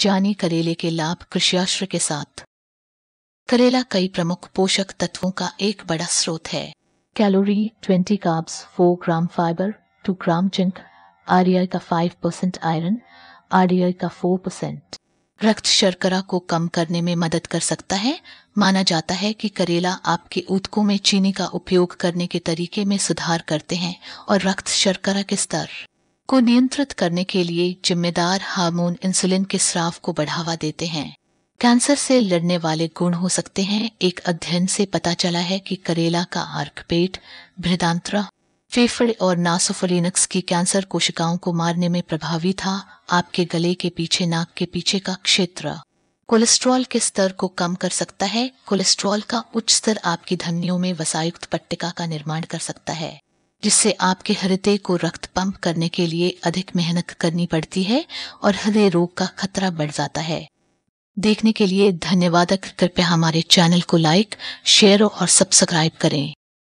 जानी करेले के लाभ कृषियाश्र के साथ करेला कई प्रमुख पोषक तत्वों का एक बड़ा स्रोत है calorie 20 carbs 4 gram fibre 2 gram zinc RDI का 5 परसेंट आयरन आरडीआई का 4 परसेंट रक्त शर्करा को कम करने में मदद कर सकता है माना जाता है कि करेला आपके ऊतकों में चीनी का उपयोग करने के तरीके में सुधार करते हैं और रक्त शर्करा के स्तर को नियंत्रित करने के लिए जिम्मेदार हार्मोन इंसुलिन के स्राव को बढ़ावा देते हैं कैंसर से लड़ने वाले गुण हो सकते हैं एक अध्ययन से पता चला है कि करेला का आर्क पेट भृदांत्र फेफड़े और नासोफोलिनक्स की कैंसर कोशिकाओं को मारने में प्रभावी था आपके गले के पीछे नाक के पीछे का क्षेत्र कोलेस्ट्रॉल के स्तर को कम कर सकता है कोलेस्ट्रॉल का उच्च स्तर आपकी धनियों में वसायुक्त पट्टिका का निर्माण कर सकता है जिससे आपके हृदय को रक्त पंप करने के लिए अधिक मेहनत करनी पड़ती है और हृदय रोग का खतरा बढ़ जाता है देखने के लिए धन्यवाद कृपया हमारे चैनल को लाइक शेयर और सब्सक्राइब करें